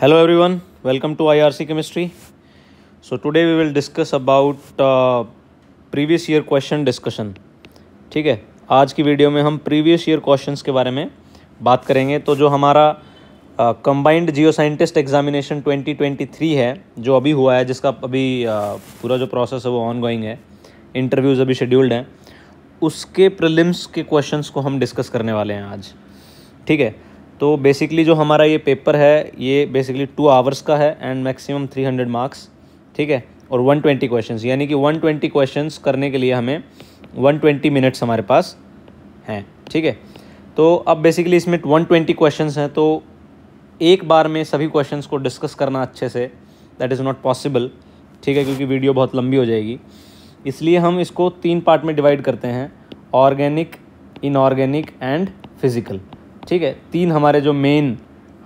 hello everyone welcome to irc chemistry so today we will discuss about uh, previous year question discussion ठीक है आज की video में हम प्रीवियस ईयर क्वेश्चंस के बारे में बात करेंगे तो जो हमारा कंबाइंड जियो साइंटिस्ट एग्जामिनेशन 2023 है जो अभी हुआ है जिसका अभी uh, पूरा जो प्रोसेस है वो ऑन गोइंग है इंटरव्यूज़ अभी शेड्यूल्ड हैं उसके प्रिलिम्स के क्वेश्चंस को हम डिस्कस करने वाले हैं आज ठीक है तो बेसिकली जो हमारा ये पेपर है ये बेसिकली टू आवर्स का है and maximum three hundred marks ठीक है और वन ट्वेंटी क्वेश्चन यानी कि वन ट्वेंटी क्वेश्चन करने के लिए हमें वन ट्वेंटी मिनट्स हमारे पास हैं ठीक है तो अब बेसिकली इसमें वन ट्वेंटी क्वेश्चन हैं तो एक बार में सभी क्वेश्चन को डिस्कस करना अच्छे say that is not possible ठीक है क्योंकि वीडियो बहुत लंबी हो जाएगी इसलिए हम इसको तीन पार्ट में डिवाइड करते हैं ऑर्गेनिक इनऑर्गेनिक एंड फिज़िकल ठीक है तीन हमारे जो मेन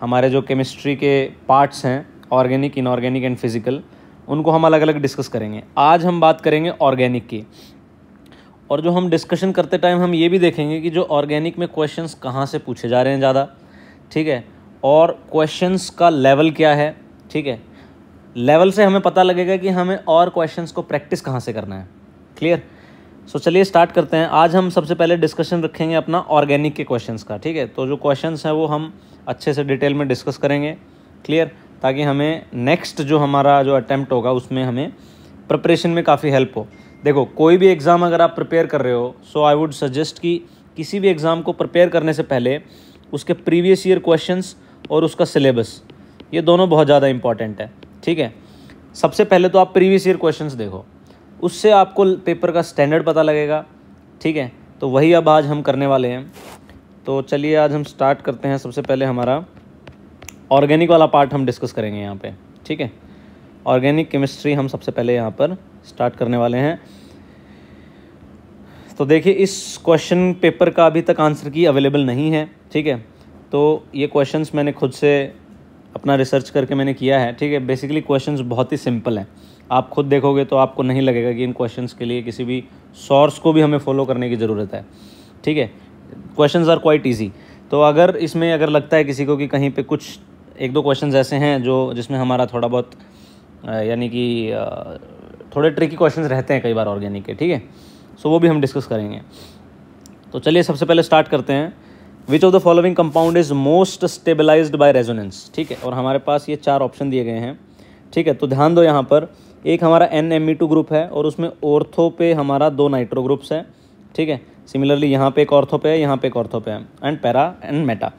हमारे जो केमिस्ट्री के पार्ट्स हैं ऑर्गेनिक इनऑर्गेनिक एंड फिज़िकल उनको हम अलग अलग डिस्कस करेंगे आज हम बात करेंगे ऑर्गेनिक की और जो हम डिस्कशन करते टाइम हम ये भी देखेंगे कि जो ऑर्गेनिक में क्वेश्चंस कहाँ से पूछे जा रहे हैं ज़्यादा ठीक है और क्वेश्चंस का लेवल क्या है ठीक है लेवल से हमें पता लगेगा कि हमें और क्वेश्चंस को प्रैक्टिस कहाँ से करना है क्लियर सो so, चलिए स्टार्ट करते हैं आज हम सबसे पहले डिस्कशन रखेंगे अपना ऑर्गेनिक के क्वेश्चंस का ठीक है तो जो क्वेश्चंस हैं वो हम अच्छे से डिटेल में डिस्कस करेंगे क्लियर ताकि हमें नेक्स्ट जो हमारा जो अटैम्प्ट होगा उसमें हमें प्रपरेशन में काफ़ी हेल्प हो देखो कोई भी एग्ज़ाम अगर आप प्रिपेयर कर रहे हो सो आई वुड सजेस्ट कि किसी भी एग्ज़ाम को प्रिपेयर करने से पहले उसके प्रीवियस ईयर क्वेश्चंस और उसका सिलेबस ये दोनों बहुत ज़्यादा इंपॉर्टेंट है ठीक है सबसे पहले तो आप प्रीवियस ईयर क्वेश्चंस देखो उससे आपको पेपर का स्टैंडर्ड पता लगेगा ठीक है तो वही अब आज हम करने वाले हैं तो चलिए आज हम स्टार्ट करते हैं सबसे पहले हमारा ऑर्गेनिक वाला पार्ट हम डिस्कस करेंगे यहाँ पे ठीक है ऑर्गेनिक केमिस्ट्री हम सबसे पहले यहाँ पर स्टार्ट करने वाले हैं तो देखिए इस क्वेश्चन पेपर का अभी तक आंसर की अवेलेबल नहीं है ठीक है तो ये क्वेश्चंस मैंने खुद से अपना रिसर्च करके मैंने किया है ठीक है बेसिकली क्वेश्चंस बहुत ही सिंपल हैं आप खुद देखोगे तो आपको नहीं लगेगा कि इन क्वेश्चन के लिए किसी भी सोर्स को भी हमें फॉलो करने की ज़रूरत है ठीक है क्वेश्चन आर क्वाइट ईजी तो अगर इसमें अगर लगता है किसी को कि कहीं पर कुछ एक दो क्वेश्चन ऐसे हैं जो जिसमें हमारा थोड़ा बहुत यानी कि थोड़े ट्रिकी क्वेश्चन रहते हैं कई बार ऑर्गेनिक के ठीक है सो वो भी हम डिस्कस करेंगे तो चलिए सबसे पहले स्टार्ट करते हैं which of the following compound is most stabilized by resonance ठीक है और हमारे पास ये चार ऑप्शन दिए गए हैं ठीक है तो ध्यान दो यहाँ पर एक हमारा एन एम ग्रुप है और उसमें ऑर्थो पे हमारा दो नाइट्रो ग्रुप्स है ठीक है सिमिलरली यहाँ पे एक ऑर्थो पे है यहाँ पे एक ऑर्थो पे है एंड पैरा एंड मेटा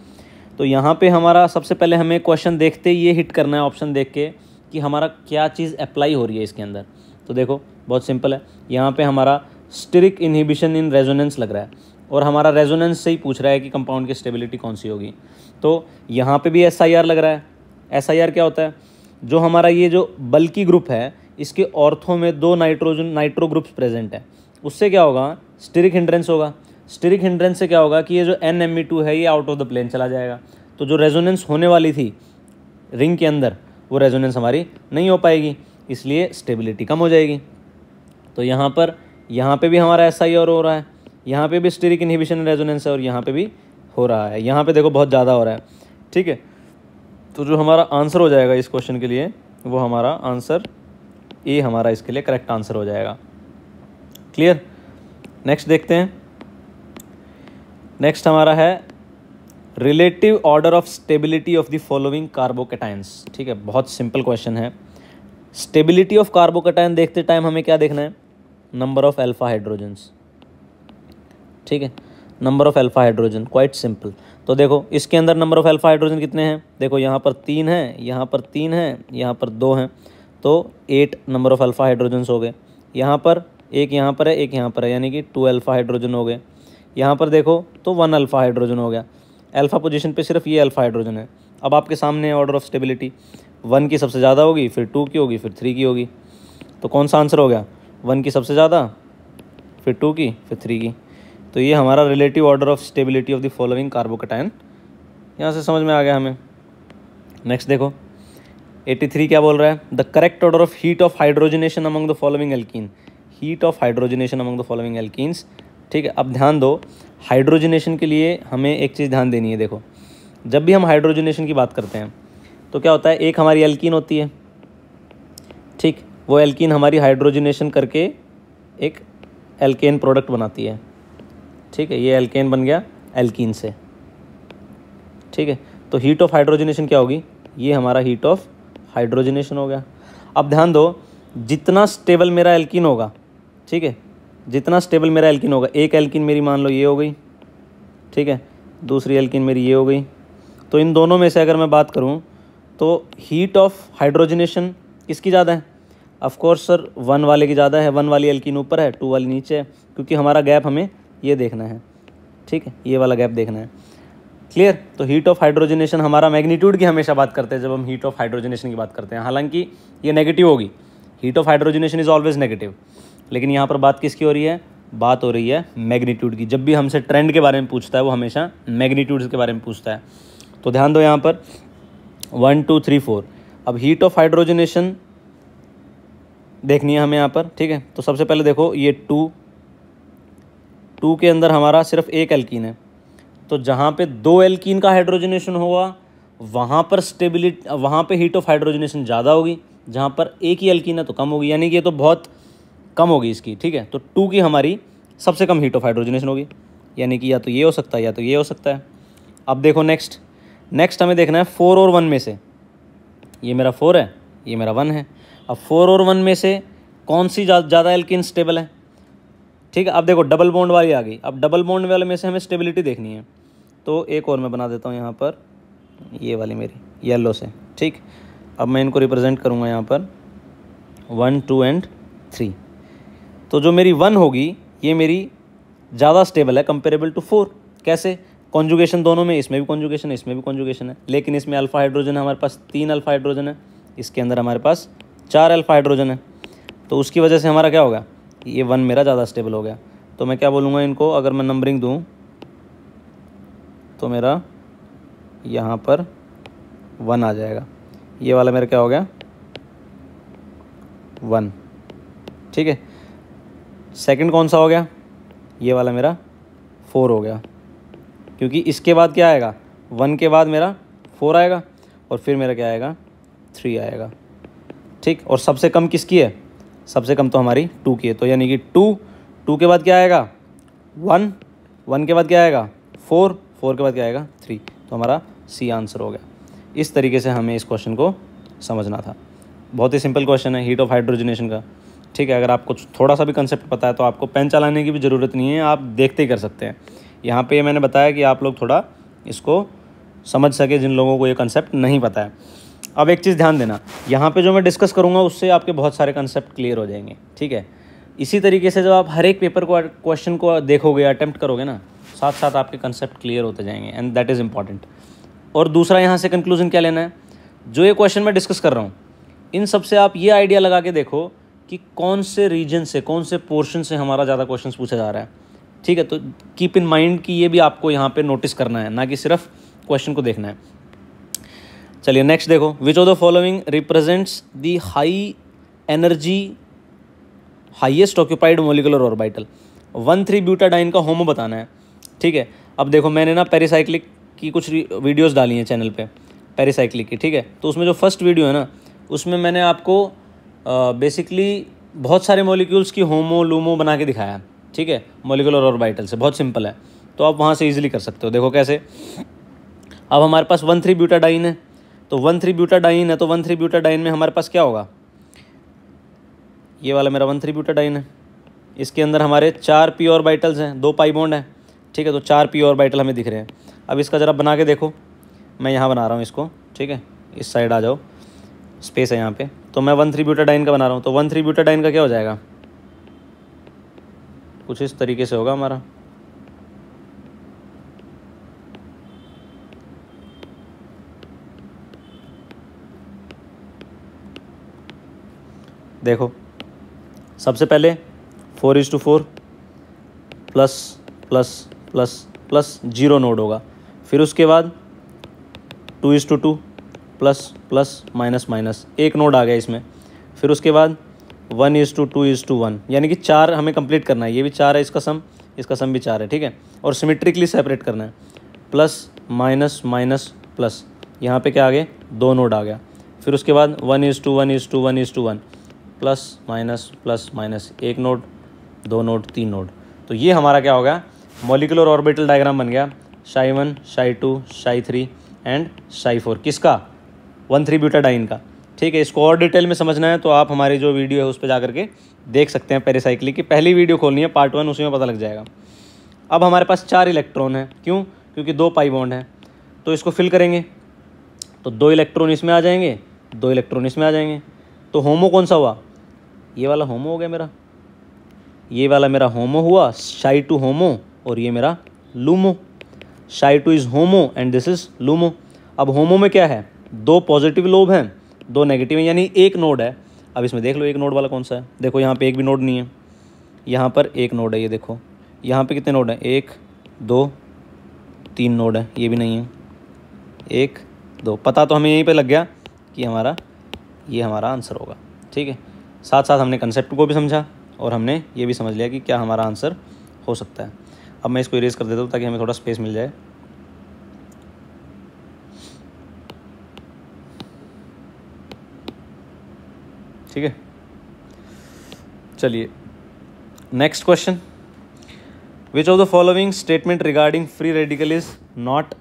तो यहाँ पे हमारा सबसे पहले हमें क्वेश्चन देखते ही ये हिट करना है ऑप्शन देख के कि हमारा क्या चीज़ अप्लाई हो रही है इसके अंदर तो देखो बहुत सिंपल है यहाँ पर हमारा स्टिरिक इनहिबिशन इन रेजोनेंस लग रहा है और हमारा रेजोनेंस से ही पूछ रहा है कि कंपाउंड की स्टेबिलिटी कौन सी होगी तो यहाँ पे भी एस लग रहा है एस क्या होता है जो हमारा ये जो बल्कि ग्रुप है इसके ऑर्थो में दो नाइट्रोजन नाइट्रो ग्रुप्स प्रेजेंट है उससे क्या होगा स्टिरिक हिंड्रेंस होगा स्टिरिक हिंड्रेंस से क्या होगा कि ये जो एन एम ई टू है ये आउट ऑफ द प्लेन चला जाएगा तो जो रेजोनेंस होने वाली थी रिंग के अंदर वो रेजोनेंस हमारी नहीं हो पाएगी इसलिए स्टेबिलिटी कम हो जाएगी तो यहाँ पर यहाँ पे भी हमारा ऐसा ही और हो रहा है यहाँ पे भी स्टेरिक इनहिबिशन रेजोनेंस है और यहाँ पे भी हो रहा है यहाँ पे देखो बहुत ज़्यादा हो रहा है ठीक है तो जो हमारा आंसर हो जाएगा इस क्वेश्चन के लिए वो हमारा आंसर ए हमारा इसके लिए करेक्ट आंसर हो जाएगा क्लियर नेक्स्ट देखते हैं नेक्स्ट हमारा है relative order of stability of the following carbocations ठीक है बहुत सिंपल क्वेश्चन है स्टेबिलिटी ऑफ कार्बोकेटाइन देखते टाइम हमें क्या देखना है नंबर ऑफ अल्फा हाइड्रोजन्स ठीक है number of alpha hydrogen quite simple तो देखो इसके अंदर नंबर ऑफ अल्फा हाइड्रोजन कितने हैं देखो यहाँ पर तीन हैं यहाँ पर तीन हैं यहाँ पर दो हैं तो eight number of alpha hydrogens हो गए यहाँ पर एक यहाँ पर है एक यहाँ पर है यानी कि टू अल्फ़ा हाइड्रोजन हो गए यहाँ पर देखो तो वन अल्फ़ा हाइड्रोजन हो गया अल्फ़ा पोजीशन पे सिर्फ ये अल्फ़ा हाइड्रोजन है अब आपके सामने है ऑर्डर ऑफ स्टेबिलिटी वन की सबसे ज़्यादा होगी फिर टू की होगी फिर थ्री की होगी तो कौन सा आंसर हो गया वन की सबसे ज़्यादा फिर टू की फिर थ्री की तो ये हमारा relative order of stability of the following carbocation यहाँ से समझ में आ गया हमें नेक्स्ट देखो 83 क्या बोल रहा है the correct order of heat of hydrogenation among the following alkene heat of hydrogenation among the following alkenes ठीक है अब ध्यान दो हाइड्रोजनेशन के लिए हमें एक चीज़ ध्यान देनी है देखो जब भी हम हाइड्रोजनेशन की बात करते हैं तो क्या होता है एक हमारी एल्किन होती है ठीक वो एल्किन हमारी हाइड्रोजनेशन करके एक एल्केन प्रोडक्ट बनाती है ठीक है ये एल्केन बन गया एल्कीन से ठीक है तो हीट ऑफ हाइड्रोजनेशन क्या होगी ये हमारा हीट ऑफ हाइड्रोजनेशन हो गया अब ध्यान दो जितना स्टेबल मेरा एल्किन होगा ठीक है जितना स्टेबल मेरा एल्किन होगा एक एल्किन मेरी मान लो ये हो गई ठीक है दूसरी एल्किन मेरी ये हो गई तो इन दोनों में से अगर मैं बात करूँ तो हीट ऑफ हाइड्रोजनेशन किसकी ज़्यादा है ऑफकोर्स सर वन वाले की ज़्यादा है वन वाली एल्किन ऊपर है टू वाली नीचे है क्योंकि हमारा गैप हमें ये देखना है ठीक है ये वाला गैप देखना है क्लियर तो हीट ऑफ हाइड्रोजनेशन हमारा मैग्नीट्यूड की हमेशा बात करते हैं जब हम हीट ऑफ हाइड्रोजनेशन की बात करते हैं हालांकि ये नेगेटिव होगी heat of hydrogenation is always negative लेकिन यहाँ पर बात किसकी हो रही है बात हो रही है मैग्नीट्यूड की जब भी हमसे ट्रेंड के बारे में पूछता है वो हमेशा मैग्नीट्यूड के बारे में पूछता है तो ध्यान दो यहाँ पर वन टू थ्री फोर अब हीट ऑफ हाइड्रोजनेशन देखनी है हमें यहाँ पर ठीक है तो सबसे पहले देखो ये टू टू के अंदर हमारा सिर्फ एक एल्कीन है तो जहाँ पे दो एल्कीन का हाइड्रोजनेशन होगा वहाँ पर स्टेबिलिटी वहाँ पे हीट ऑफ हाइड्रोजनेशन ज़्यादा होगी जहाँ पर एक ही एल्कीन है तो कम होगी यानी कि ये तो बहुत कम होगी इसकी ठीक है तो टू की हमारी सबसे कम हीट ऑफ हाइड्रोजनेशन होगी यानी कि या तो ये हो सकता है या तो ये हो सकता है अब देखो नेक्स्ट नेक्स्ट हमें देखना है फोर और वन में से ये मेरा फोर है ये मेरा वन है अब फोर और वन में से कौन सी ज़्यादा एल्किन स्टेबल है ठीक है अब देखो डबल बॉन्ड वाली आ गई अब डबल बॉन्ड वाले में से हमें स्टेबिलिटी देखनी है तो एक और मैं बना देता हूँ यहाँ पर ये वाली मेरी येलो से ठीक अब मैं इनको रिप्रेजेंट करूँगा यहाँ पर वन टू एंड थ्री तो जो मेरी वन होगी ये मेरी ज़्यादा स्टेबल है कंपेरेबल टू फोर कैसे कॉन्जुगेशन दोनों में इसमें भी कॉन्जुगेशन है इसमें भी कॉन्जुगेशन है लेकिन इसमें अल्फ़ा हाइड्रोजन है हमारे पास तीन अल्फ़ा हाइड्रोजन है इसके अंदर हमारे पास चार अल्फ़ा हाइड्रोजन है तो उसकी वजह से हमारा क्या होगा ये वन मेरा ज़्यादा स्टेबल हो गया तो मैं क्या बोलूँगा इनको अगर मैं नंबरिंग दूँ तो मेरा यहाँ पर वन आ जाएगा ये वाला मेरा क्या हो गया वन ठीक है सेकंड कौन सा हो गया ये वाला मेरा फोर हो गया क्योंकि इसके बाद क्या आएगा वन के बाद मेरा फोर आएगा और फिर मेरा क्या आएगा थ्री आएगा ठीक और सबसे कम किसकी है सबसे कम तो हमारी टू की है तो यानी कि टू टू के बाद क्या आएगा वन वन के बाद क्या आएगा फोर फोर के बाद क्या आएगा थ्री तो हमारा सी आंसर हो गया इस तरीके से हमें इस क्वेश्चन को समझना था बहुत ही सिंपल क्वेश्चन है हीट ऑफ हाइड्रोजनेशन का ठीक है अगर आपको थोड़ा सा भी कंसेप्ट पता है तो आपको पेन चलाने की भी ज़रूरत नहीं है आप देखते ही कर सकते हैं यहाँ पे ये मैंने बताया कि आप लोग थोड़ा इसको समझ सके जिन लोगों को ये कंसेप्ट नहीं पता है अब एक चीज़ ध्यान देना यहाँ पे जो मैं डिस्कस करूँगा उससे आपके बहुत सारे कंसेप्ट क्लियर हो जाएंगे ठीक है इसी तरीके से जब आप हर एक पेपर को क्वेश्चन को देखोगे अटैम्प्ट करोगे ना साथ साथ आपके कंसेप्ट क्लियर होते जाएंगे एंड दैट इज़ इंपॉर्टेंट और दूसरा यहाँ से कंक्लूजन क्या लेना है जो ये क्वेश्चन मैं डिस्कस कर रहा हूँ इन सब से आप ये आइडिया लगा के देखो कि कौन से रीजन से कौन से पोर्शन से हमारा ज़्यादा क्वेश्चन पूछा जा रहा है ठीक है तो कीप इन माइंड कि ये भी आपको यहाँ पे नोटिस करना है ना कि सिर्फ क्वेश्चन को देखना है चलिए नेक्स्ट देखो which of the following represents the high energy highest occupied molecular orbital one three butadiene का होमो बताना है ठीक है अब देखो मैंने ना पेरीसाइक्लिक की कुछ वीडियोस डाली हैं चैनल पे पेरीसाइक्लिक की ठीक है तो उसमें जो फर्स्ट वीडियो है ना उसमें मैंने आपको बेसिकली बहुत सारे मोलिक्यूल्स की होमो लूमो बना के दिखाया ठीक है मोलिकुलर और ऑर्बिटल से बहुत सिंपल है तो आप वहाँ से ईजिली कर सकते हो देखो कैसे अब हमारे पास वन थ्री ब्यूटाडाइन है तो वन थ्री ब्यूटाडाइन है तो वन थ्री ब्यूटाडाइन में हमारे पास क्या होगा ये वाला मेरा वन थ्री ब्यूटाडाइन है इसके अंदर हमारे चार पी बाइटल्स हैं दो पाई बॉन्ड हैं ठीक है तो चार पी और बाइटल हमें दिख रहे हैं अब इसका ज़रा बना के देखो मैं यहाँ बना रहा हूँ इसको ठीक है इस साइड आ जाओ स्पेस है यहाँ पे तो मैं वन थ्री ब्यूटा का बना रहा हूँ तो वन थ्री ब्यूटा का क्या हो जाएगा कुछ इस तरीके से होगा हमारा देखो सबसे पहले four is two four plus plus plus plus zero node होगा फिर उसके बाद two is two two plus plus minus minus एक नोड आ गया इसमें फिर उसके बाद one is two two is two one यानी कि चार हमें कंप्लीट करना है ये भी चार है इसका सम इसका सम भी चार है ठीक है और सिमेट्रिकली सेपरेट करना है प्लस माइनस माइनस प्लस यहाँ पे क्या आ गया दो नोड आ गया फिर उसके बाद one is two one is two one is two one plus minus plus minus एक नोड दो नोड तीन नोड तो ये हमारा क्या होगा मोलिकुलर ऑर्बिटल डायग्राम बन गया शाई one psi two psi three and psi four किसका वन थ्री ब्यूटाडाइन का ठीक है इसको और डिटेल में समझना है तो आप हमारी जो वीडियो है उस पर जा करके देख सकते हैं पेरीसाइक्लिक की पहली वीडियो खोलनी है पार्ट वन उसी में पता लग जाएगा अब हमारे पास चार इलेक्ट्रॉन है क्यों क्योंकि दो पाई बॉन्ड हैं तो इसको फिल करेंगे तो दो इलेक्ट्रॉन इसमें आ जाएंगे दो इलेक्ट्रॉन इसमें आ जाएंगे तो होमो कौन सा हुआ ये वाला होमो हो गया मेरा ये वाला मेरा होमो हुआ शाई टू होमो और ये मेरा LUMO psi two is HOMO and this is LUMO अब होमो में क्या है दो पॉजिटिव लोब हैं दो नेगेटिव हैं यानी एक नोड है अब इसमें देख लो एक नोड वाला कौन सा है देखो यहाँ पे एक भी नोड नहीं है यहाँ पर एक नोड है ये देखो यहाँ पे कितने नोड हैं एक दो तीन नोड है ये भी नहीं है एक दो पता तो हमें यहीं पे लग गया कि हमारा ये हमारा आंसर होगा ठीक है साथ साथ हमने कंसेप्ट को भी समझा और हमने ये भी समझ लिया कि क्या हमारा आंसर हो सकता है अब मैं इसको इरेज कर देता हूँ ताकि हमें थोड़ा स्पेस मिल जाए ठीक है चलिए next question which of the following statement regarding free radical is not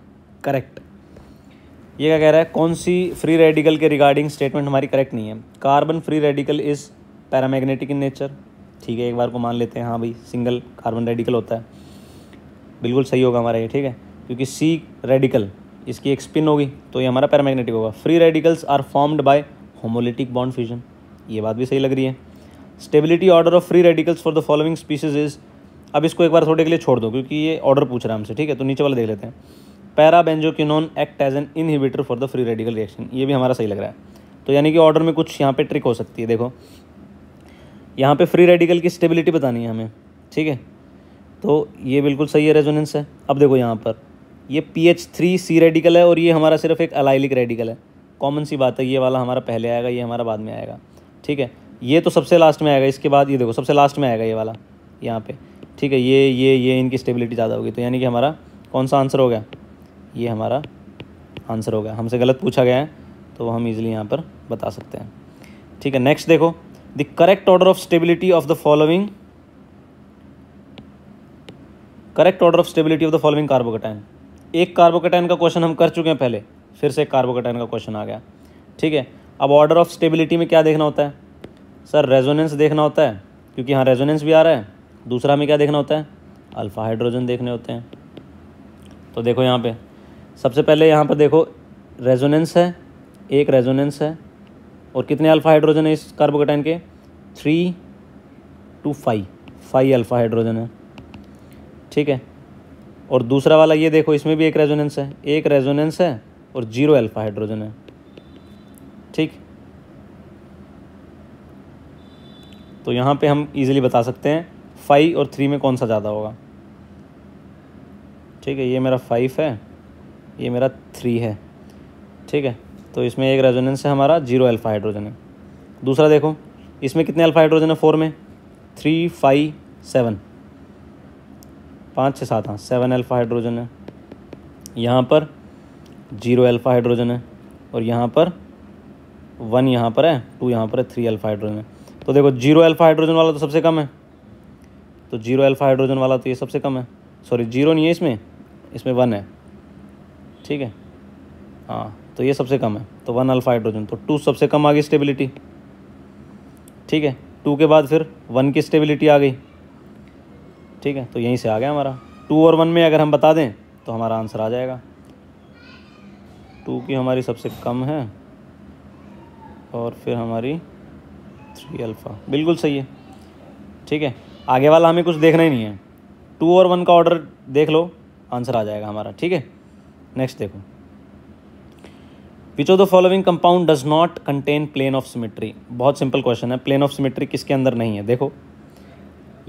correct ये क्या कह रहा है कौन सी फ्री रेडिकल के रिगार्डिंग स्टेटमेंट हमारी करेक्ट नहीं है carbon free radical is paramagnetic in nature ठीक है एक बार को मान लेते हैं हाँ भाई सिंगल कार्बन रेडिकल होता है बिल्कुल सही होगा हमारा ये ठीक है क्योंकि सी रेडिकल इसकी एक स्पिन होगी तो ये हमारा पैरामैग्नेटिक होगा free radicals are formed by homolytic bond fusion ये बात भी सही लग रही है stability order of free radicals for the following species is अब इसको एक बार थोड़े के लिए छोड़ दो क्योंकि ये ऑर्डर पूछ रहा है हमसे ठीक है तो नीचे वाला देख लेते हैं para parabenzoquinone act as an inhibitor for the free radical reaction ये भी हमारा सही लग रहा है तो यानी कि ऑर्डर में कुछ यहाँ पे ट्रिक हो सकती है देखो यहाँ पे फ्री रेडिकल की स्टेबिलिटी बतानी है हमें ठीक है तो ये बिल्कुल सही है रेजोनेंस है अब देखो यहाँ पर ये P H three C radical है और ये हमारा सिर्फ एक अलाइलिक रेडिकल है कॉमन सी बात है ये वाला हमारा पहले आएगा ये हमारा बाद में आएगा ठीक है ये तो सबसे लास्ट में आएगा इसके बाद ये देखो सबसे लास्ट में आएगा ये वाला यहाँ पे ठीक है ये ये ये इनकी स्टेबिलिटी ज़्यादा होगी तो यानी कि हमारा कौन सा आंसर हो गया ये हमारा आंसर हो गया हमसे गलत पूछा गया है तो हम इजीली यहाँ पर बता सकते हैं ठीक है नेक्स्ट देखो the correct order of stability of the following correct order of stability of the following carbocation एक कार्बोकेटाइन का क्वेश्चन हम कर चुके हैं पहले फिर से एक कार्बोकेटाइन का क्वेश्चन आ गया ठीक है अब ऑर्डर ऑफ स्टेबिलिटी में क्या देखना होता है सर रेजोनेंस देखना होता है क्योंकि यहाँ रेजोनेंस भी आ रहा है दूसरा में क्या देखना होता है अल्फ़ा हाइड्रोजन देखने होते हैं तो देखो यहाँ पे सबसे पहले यहाँ पर देखो रेजोनेंस है एक रेजोनेंस है और कितने अल्फ़ा हाइड्रोजन है इस कार्बोकेटाइन के three two five five alpha hydrogen है ठीक है और दूसरा वाला ये देखो इसमें भी एक रेजोनेंस है एक रेजोनेंस है और जीरो अल्फा हाइड्रोजन है ठीक तो यहाँ पे हम इजीली बता सकते हैं फाइव और थ्री में कौन सा ज़्यादा होगा ठीक है ये मेरा फाइव है ये मेरा थ्री है ठीक है तो इसमें एक रेजोनेंस है हमारा जीरो अल्फा हाइड्रोजन है दूसरा देखो इसमें कितने अल्फा हाइड्रोजन है फोर में थ्री फाइव सेवन पाँच छः सात हाँ सेवन अल्फ़ा हाइड्रोजन है यहाँ पर जीरो अल्फ़ा हाइड्रोजन है और यहाँ पर वन यहाँ पर है टू यहाँ पर है थ्री अल्फ़ा हाइड्रोजन है तो देखो जीरो अल्फ़ा हाइड्रोजन वाला तो सबसे कम है तो जीरो अल्फ़ा हाइड्रोजन वाला तो ये सबसे कम है सॉरी जीरो नहीं है इसमें इसमें वन है ठीक है हाँ तो ये सबसे कम है तो वन अल्फ़ा हाइड्रोजन तो टू सबसे कम आ गई स्टेबिलिटी ठीक है टू के बाद फिर वन की स्टेबिलिटी आ गई ठीक है तो यहीं से आ गया हमारा टू और वन में अगर हम बता दें तो हमारा आंसर आ जाएगा टू की हमारी सबसे कम है और फिर हमारी थ्री अल्फ़ा बिल्कुल सही है ठीक है आगे वाला हमें कुछ देखना ही नहीं है टू और वन का ऑर्डर देख लो आंसर आ जाएगा हमारा ठीक है नेक्स्ट देखो which of the following compound does not contain plane of symmetry बहुत सिंपल क्वेश्चन है प्लेन ऑफ सिमेट्री किसके अंदर नहीं है देखो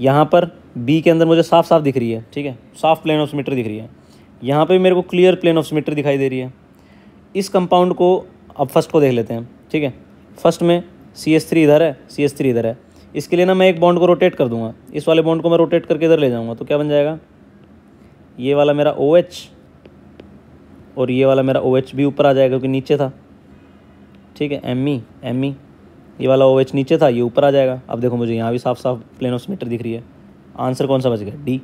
यहाँ पर बी के अंदर मुझे साफ साफ दिख रही है ठीक है साफ प्लेन ऑफ सिमेट्री दिख रही है यहाँ पे मेरे को क्लियर प्लेन ऑफ सिमेट्री दिखाई दे रही है इस कंपाउंड को अब फर्स्ट को देख लेते हैं ठीक है फर्स्ट में सी एस थ्री इधर है सी एस थ्री इधर है इसके लिए ना मैं एक बॉन्ड को रोटेट कर दूंगा इस वाले बॉन्ड को मैं रोटेट करके इधर ले जाऊँगा तो क्या बन जाएगा ये वाला मेरा ओ OH और ये वाला मेरा ओ OH भी ऊपर आ जाएगा क्योंकि नीचे था ठीक है एम ई एम ई ये वाला ओ नीचे था ये ऊपर आ जाएगा अब देखो मुझे यहाँ भी साफ साफ प्लेन ऑफ सिमेट्री दिख रही है आंसर कौन सा बच गया डी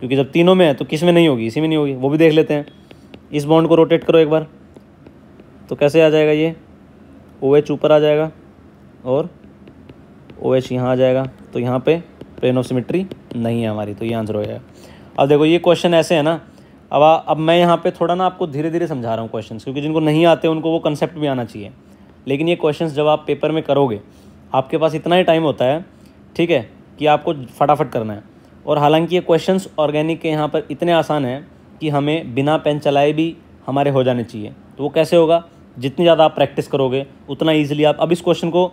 क्योंकि जब तीनों में है तो किस में नहीं होगी इसी में नहीं होगी वो भी देख लेते हैं इस बॉन्ड को रोटेट करो एक बार तो कैसे आ जाएगा ये ओ एच ऊपर आ जाएगा और ओ एच यहाँ आ जाएगा तो यहाँ पे प्लेन ऑफ सिमेट्री नहीं है हमारी तो ये आंसर हो जाएगा अब देखो ये क्वेश्चन ऐसे है ना अब अब मैं यहाँ पे थोड़ा ना आपको धीरे धीरे समझा रहा हूँ क्वेश्चन क्योंकि जिनको नहीं आते उनको वो कंसेप्ट भी आना चाहिए लेकिन ये क्वेश्चन जब आप पेपर में करोगे आपके पास इतना ही टाइम होता है ठीक है कि आपको फटाफट करना है और हालांकि ये क्वेश्चंस ऑर्गेनिक के यहाँ पर इतने आसान हैं कि हमें बिना पेन चलाए भी हमारे हो जाने चाहिए तो वो कैसे होगा जितनी ज़्यादा आप प्रैक्टिस करोगे उतना ईजिली आप अब इस क्वेश्चन को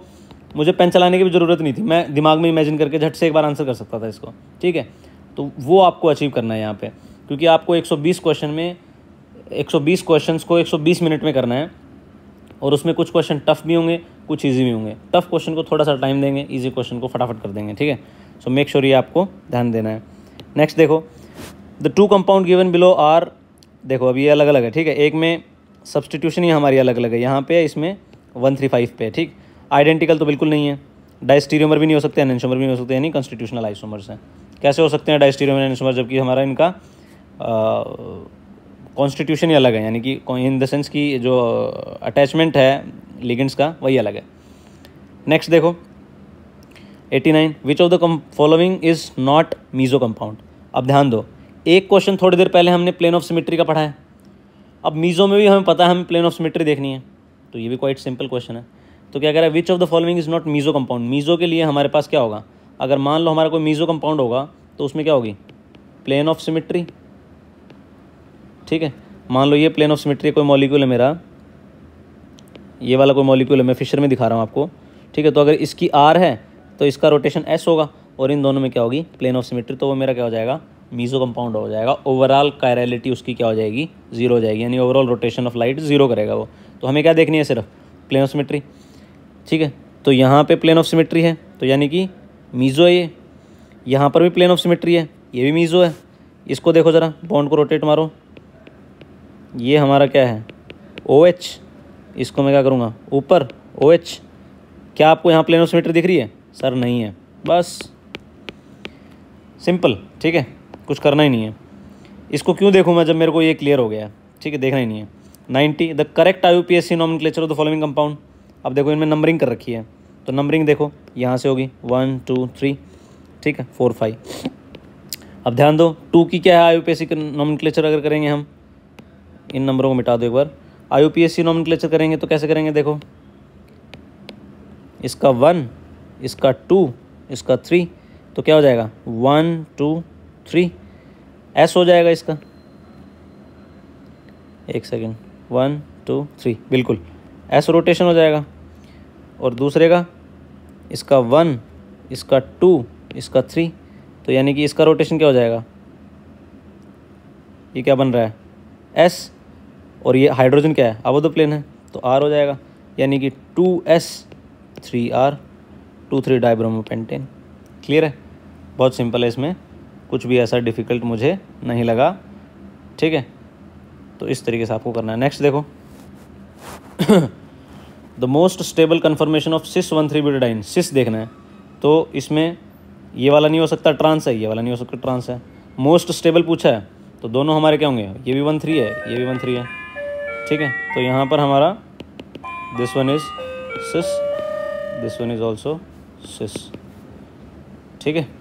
मुझे पेन चलाने की भी ज़रूरत नहीं थी मैं दिमाग में इमेजिन करके झट से एक बार आंसर कर सकता था इसको ठीक है तो वो आपको अचीव करना है यहाँ पे क्योंकि आपको 120 क्वेश्चन में 120 क्वेश्चंस को 120 मिनट में करना है और उसमें कुछ क्वेश्चन टफ भी होंगे कुछ ईजी भी होंगे टफ क्वेश्चन को थोड़ा सा टाइम देंगे ईजी क्वेश्चन को फटाफट कर देंगे ठीक है सो मेक श्योर ये आपको ध्यान देना है नेक्स्ट देखो the two compound given below are देखो अब ये अलग अलग है ठीक है एक में सब्सटीट्यूशन ही हमारी अलग अलग है यहाँ पे इसमें वन थ्री फाइव पे ठीक आइडेंटिकल तो बिल्कुल नहीं है डाइस्टीरियोमर भी नहीं हो सकते एनशोमर भी नहीं हो सकते यानी कॉन्स्टिट्यूशनल आइसोमर्स हैं कैसे हो सकते हैं डाइस्टीरियोमर एनशोमर जबकि हमारा इनका कॉन्स्टिट्यूशन ही अलग है यानी कि इन द सेंस कि जो अटैचमेंट uh, है लिगेंड्स का वही अलग है नेक्स्ट देखो 89 which of the following is not meso compound अब ध्यान दो एक क्वेश्चन थोड़ी देर पहले हमने प्लेन ऑफ सिमेट्री का पढ़ा है अब मीजो में भी हमें पता है हमें प्लेन ऑफ सिमेट्री देखनी है तो ये भी क्वाइट सिंपल क्वेश्चन है तो क्या कह रहा है which of the following is not meso compound meso के लिए हमारे पास क्या होगा अगर मान लो हमारा कोई मीजो कंपाउंड होगा तो उसमें क्या होगी प्लेन ऑफ सिमेट्री ठीक है मान लो ये प्लेन ऑफ सिमेट्री कोई मॉलिक्यूल है मेरा ये वाला कोई मॉलिक्यूल है मैं फिशर में दिखा रहा हूँ आपको ठीक है तो अगर इसकी आर है तो इसका रोटेशन एस होगा और इन दोनों में क्या होगी प्लेन ऑफ सिमेट्री तो वो मेरा क्या हो जाएगा मीज़ो कंपाउंड हो जाएगा ओवरऑल कायरलिटी उसकी क्या हो जाएगी जीरो हो जाएगी यानी overall rotation of light zero करेगा वो तो हमें क्या देखनी है सिर्फ प्लेन ऑफ सिमेट्री ठीक है तो यहाँ पे प्लेन ऑफ सिमेट्री है तो यानी कि मीज़ो है ये यहाँ पर भी प्लेन ऑफ सिमेट्री है ये भी मीज़ो है इसको देखो ज़रा बॉन्ड को रोटेट मारो ये हमारा क्या है ओ OH, इसको मैं क्या करूँगा ऊपर ओ OH, क्या आपको यहाँ प्लेनोसमीटर दिख रही है सर नहीं है बस सिंपल ठीक है कुछ करना ही नहीं है इसको क्यों देखूँ मैं जब मेरे को ये क्लियर हो गया है ठीक है देखना ही नहीं है ninety the correct I U P A C nomenclature of the following compound अब देखो इनमें नंबरिंग कर रखी है तो नंबरिंग देखो यहाँ से होगी वन टू थ्री ठीक है फोर फाइव अब ध्यान दो टू की क्या है I U P A C nomenclature अगर करेंगे हम इन नंबरों को मिटा दो एक बार I U P A C nomenclature करेंगे तो कैसे करेंगे देखो इसका वन इसका टू इसका थ्री तो क्या हो जाएगा वन टू थ्री एस हो जाएगा इसका एक सेकेंड वन टू थ्री बिल्कुल एस रोटेशन हो जाएगा और दूसरे का इसका वन इसका टू इसका थ्री तो यानी कि इसका रोटेशन क्या हो जाएगा ये क्या बन रहा है एस और ये हाइड्रोजन क्या है अब प्लेन है तो आर हो जाएगा यानी कि two S three R two three dibromopentane clear है बहुत सिंपल है इसमें कुछ भी ऐसा डिफ़िकल्ट मुझे नहीं लगा ठीक है तो इस तरीके से आपको करना है नेक्स्ट देखो the most stable conformation of cis one three butadiene cis देखना है तो इसमें ये वाला नहीं हो सकता ट्रांस है ये वाला नहीं हो सकता ट्रांस है मोस्ट स्टेबल पूछा है तो दोनों हमारे क्या होंगे ये भी वन थ्री है ये भी वन थ्री है ठीक है तो यहाँ पर हमारा this one is cis this one is also cis ठीक है